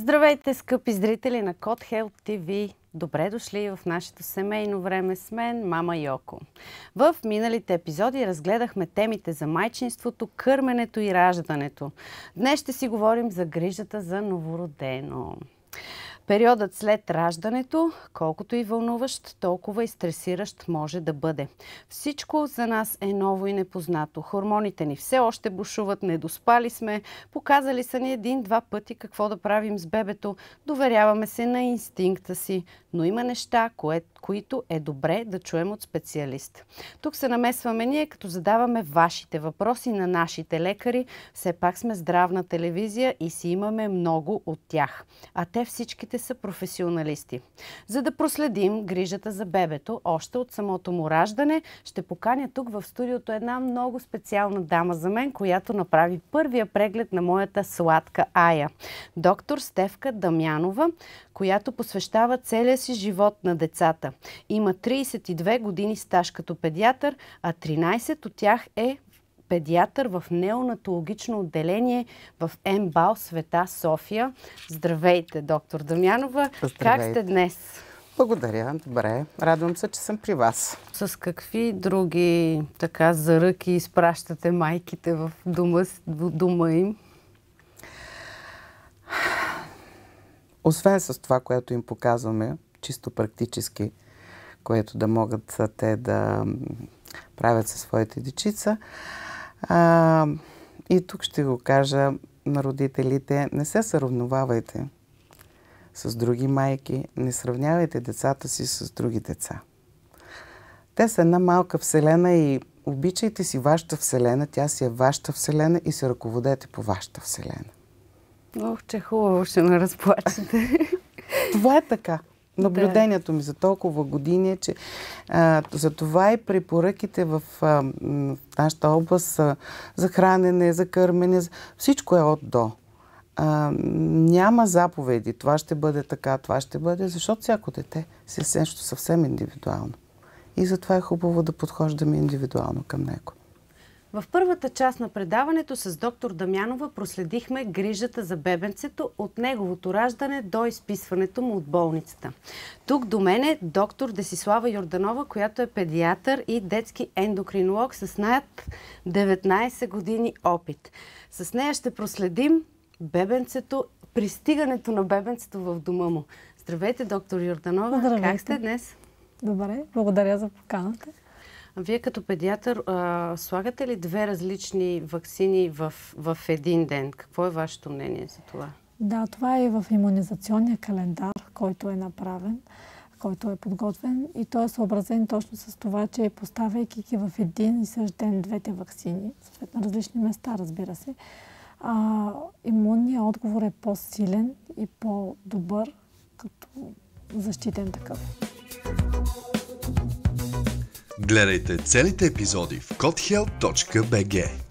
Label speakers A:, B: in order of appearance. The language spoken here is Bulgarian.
A: Здравейте, скъпи зрители на Код Help TV! Добре дошли в нашето семейно време с мен, мама Йоко. В миналите епизоди разгледахме темите за майчинството, кърменето и раждането. Днес ще си говорим за грижата за новородено. Периодът след раждането, колкото и вълнуващ, толкова и стресиращ може да бъде. Всичко за нас е ново и непознато. Хормоните ни все още бушуват, недоспали сме, показали са ни един-два пъти какво да правим с бебето, доверяваме се на инстинкта си, но има неща, кое, които е добре да чуем от специалист. Тук се намесваме ние, като задаваме вашите въпроси на нашите лекари. Все пак сме здравна телевизия и си имаме много от тях. А те всичките са професионалисти. За да проследим грижата за бебето, още от самото му раждане, ще поканя тук в студиото една много специална дама за мен, която направи първия преглед на моята сладка Ая. Доктор Стевка Дамянова, която посвещава целия си живот на децата. Има 32 години стаж като педиатър, а 13 от тях е педиатър в неонатологично отделение в МБАЛ Света София. Здравейте, доктор Дамянова. Здравейте. Как сте днес?
B: Благодаря, добре. Радвам се, че съм при вас.
A: С какви други така заръки изпращате майките в дома, в дома им?
B: Освен с това, което им показваме, чисто практически, което да могат те да правят със своите дечица, а, и тук ще го кажа на родителите, не се съравновавайте с други майки, не сравнявайте децата си с други деца. Те са една малка вселена и обичайте си вашата вселена, тя си е вашата вселена и се ръководете по вашата вселена.
A: Ох, че хубаво ще ме разплачете. Това е така.
B: Наблюдението ми за толкова години е, че а, за това и препоръките в, а, в нашата област са за хранене, за кърмене, всичко е от до. А, няма заповеди, това ще бъде така, това ще бъде, защото всяко дете си е нещо съвсем индивидуално. И затова е хубаво да подхождаме индивидуално към него.
A: В първата част на предаването с доктор Дамянова проследихме грижата за бебенцето от неговото раждане до изписването му от болницата. Тук до мен е доктор Десислава Йорданова, която е педиатър и детски ендокринолог с над 19 години опит. С нея ще проследим бебенцето, пристигането на бебенцето в дома му. Здравейте, доктор Йорданова. Здравейте. Как сте днес? Добре, благодаря за поканата. Вие като педиатър а, слагате ли две различни вакцини в, в един ден? Какво е вашето мнение за това? Да, това е в иммунизационния календар, който е направен, който е подготвен и той е съобразен точно с това, че поставяйки ги в един и същ ден двете вакцини, на различни места, разбира се, а, имунният отговор е по-силен и по-добър като защитен такъв. Гледайте целите епизоди в codehealth.bg